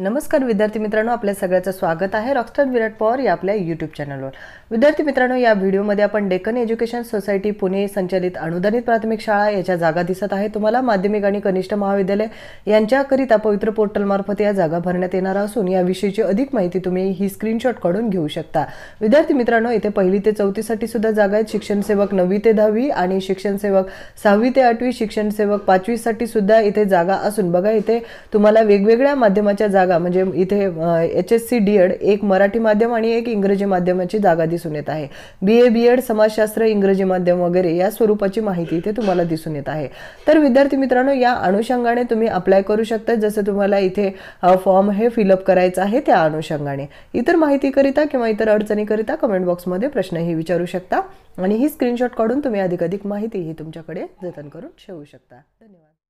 नमस्कार विद्यार्थी मित्रांनो आपल्या सगळ्याचं स्वागत आहे रॉक्स्टर विराट पवार या आपल्या यूट्यूब चॅनलवर विद्यार्थी मित्रांनो या व्हिडिओमध्ये आपण डेक्कन एज्युकेशन सोसायटी पुणे संचालित अनुदानित प्राथमिक शाळा याच्या जागा दिसत आहे तुम्हाला माध्यमिक आणि कनिष्ठ महाविद्यालय यांच्याकरिता पवित्र पोर्टलमार्फत या जागा भरण्यात येणार असून याविषयीची अधिक माहिती तुम्ही ही स्क्रीनशॉट काढून घेऊ शकता विद्यार्थी मित्रांनो येथे पहिली ते चौथीसाठी सुद्धा जागा आहेत शिक्षणसेवक नववी ते दहावी आणि शिक्षण सेवक सहावी ते आठवी शिक्षण सेवक पाचवीसाठी सुद्धा इथे जागा असून बघा इथे तुम्हाला वेगवेगळ्या माध्यमाच्या जागा जागा म्हणजे इथे H S C D Ed एक मराठी माध्यम आणि एक इंग्रजी माध्यमाची जागा दिसून येत आहे बी ए बी एड समाजशास्त्र इंग्रजी माध्यम वगैरे या स्वरूपाची माहिती इथे तुम्हाला दिसून येत आहे तर विद्यार्थी मित्रांनो या अनुषंगाने तुम्ही अप्लाय करू शकता जसं तुम्हाला इथे फॉर्म हे फिलअप करायचं आहे त्या अनुषंगाने इतर माहितीकरिता किंवा इतर अडचणीकरिता कमेंट बॉक्समध्ये प्रश्नही विचारू शकता आणि ही स्क्रीनशॉट काढून तुम्ही अधिकाधिक माहिती ही तुमच्याकडे जतन करून ठेवू शकता धन्यवाद